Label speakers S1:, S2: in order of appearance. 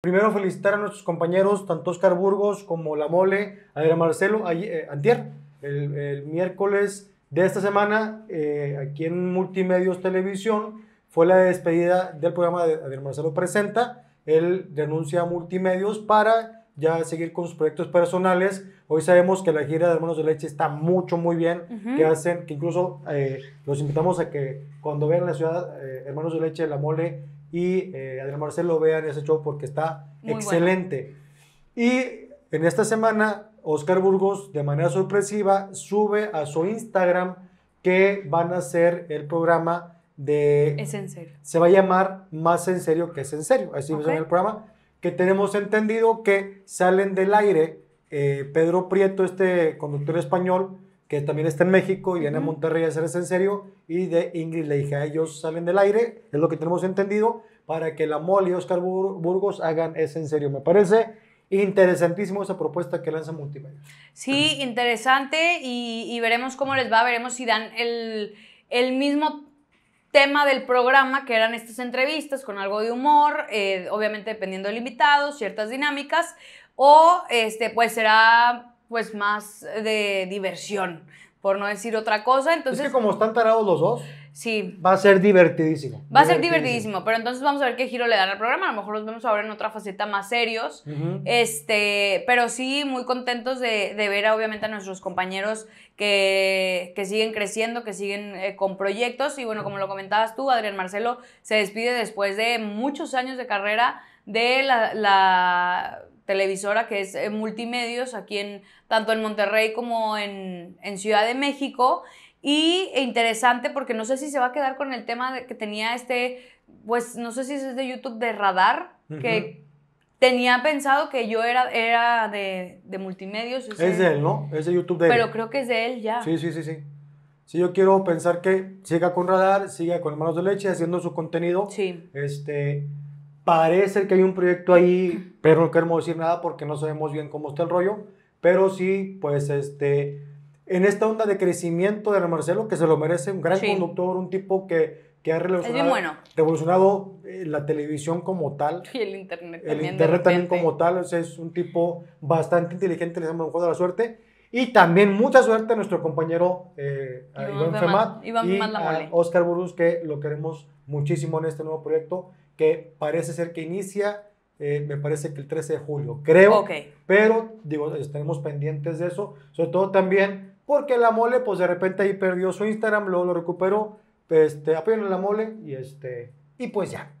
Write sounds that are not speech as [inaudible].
S1: Primero felicitar a nuestros compañeros, tanto Oscar Burgos como La Mole, Adrián Marcelo, eh, antier, el, miércoles de esta semana, eh, aquí en Multimedios Televisión, fue la despedida del programa de Adrián Marcelo Presenta. Él denuncia a Multimedios para ya seguir con sus proyectos personales. Hoy sabemos que la gira de Hermanos de Leche está mucho, muy bien, que hacen, que incluso eh, los invitamos a que cuando vean la ciudad, Hermanos de Leche, La Mole y eh, Adrián Marcelo, vean ese show porque está excelente. Y en esta semana, Oscar Burgos, de manera sorpresiva, sube a su Instagram que van a ser el programa de... Es en serio. Se va a llamar Más en serio que es en serio. Así es el programa. Que tenemos entendido que salen del aire eh, Pedro Prieto, este conductor español, que también está en México y viene a Monterrey a hacer ese en serio, y de Ingrid le ah, ellos salen del aire, es lo que tenemos entendido, para que la Mole y Oscar Burgos hagan ese en serio. Me parece interesantísimo esa propuesta que lanza Multimedia.
S2: Sí, interesante, y, veremos cómo les va, veremos si dan el, el mismo tema del programa, que eran estas entrevistas con algo de humor, eh, obviamente dependiendo del invitado, ciertas dinámicas, o este, pues será pues más eh, de diversión, por no decir otra cosa. Entonces, es que como están tarados los dos. Sí.
S1: Va a ser divertidísimo. Va a ser divertidísimo,
S2: pero entonces vamos a ver qué giro le dan al programa. A lo mejor los vemos ahora en otra faceta más serios. este, pero sí, muy contentos de, ver, obviamente, a nuestros compañeros que, siguen creciendo, que siguen eh, con proyectos. Y bueno, como lo comentabas tú, Adrián Marcelo se despide después de muchos años de carrera de la, televisora que es eh, Multimedios, aquí en tanto en Monterrey como en, en Ciudad de México. Y e interesante porque no sé si se va a quedar con el tema de que tenía este, pues no sé si es de YouTube de radar, que tenía pensado que yo era, era de, de multimedios. es de él,
S1: ¿no? Es de YouTube de pero él. Pero
S2: creo que es de él ya. Sí,
S1: sí, sí, sí. sí, yo quiero pensar que siga con radar, siga con Hermanos de Leche haciendo su contenido. Sí. Este, parece que hay un proyecto ahí, pero no queremos decir nada porque no sabemos bien cómo está el rollo. Pero sí, pues este en esta onda de crecimiento de Marcelo, que se lo merece, un gran conductor, un tipo que, que ha revolucionado, revolucionado eh, la televisión como tal. [laughs] Y
S2: el internet también. El internet
S1: también como tal, es un tipo bastante inteligente, le damos un juego de la suerte. Y también mucha suerte a nuestro compañero eh, Iván Femat, y a Oscar Burus, que lo queremos muchísimo en este nuevo proyecto, que parece ser que inicia, eh, me parece que el 13 de julio, creo. Pero, digo, estaremos pendientes de eso. Sobre todo también porque la mole, pues de repente ahí perdió su Instagram, luego lo recuperó. este, la mole y este. Y pues ya.